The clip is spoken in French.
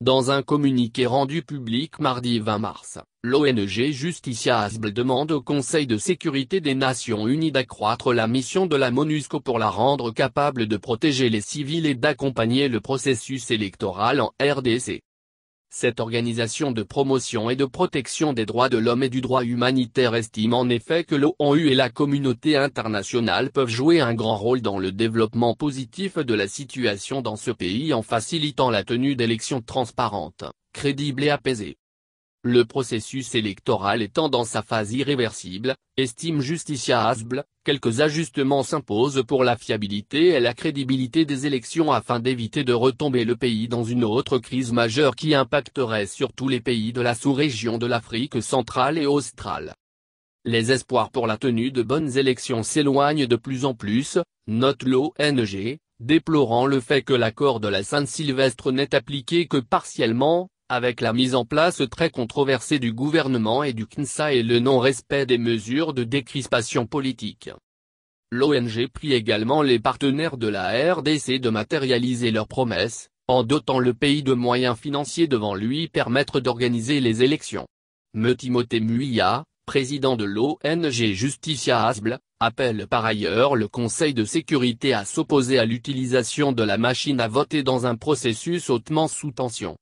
Dans un communiqué rendu public mardi 20 mars, l'ONG Justicia Asble demande au Conseil de sécurité des Nations Unies d'accroître la mission de la MONUSCO pour la rendre capable de protéger les civils et d'accompagner le processus électoral en RDC. Cette organisation de promotion et de protection des droits de l'homme et du droit humanitaire estime en effet que l'ONU et la communauté internationale peuvent jouer un grand rôle dans le développement positif de la situation dans ce pays en facilitant la tenue d'élections transparentes, crédibles et apaisées. Le processus électoral étant dans sa phase irréversible, estime Justicia Asble, quelques ajustements s'imposent pour la fiabilité et la crédibilité des élections afin d'éviter de retomber le pays dans une autre crise majeure qui impacterait sur tous les pays de la sous-région de l'Afrique centrale et australe. Les espoirs pour la tenue de bonnes élections s'éloignent de plus en plus, note l'ONG, déplorant le fait que l'accord de la Sainte-Sylvestre n'est appliqué que partiellement, avec la mise en place très controversée du gouvernement et du CNSA et le non-respect des mesures de décrispation politique. L'ONG prie également les partenaires de la RDC de matérialiser leurs promesses, en dotant le pays de moyens financiers devant lui permettre d'organiser les élections. Me Timothée Muya, président de l'ONG Justicia Asble, appelle par ailleurs le Conseil de sécurité à s'opposer à l'utilisation de la machine à voter dans un processus hautement sous tension.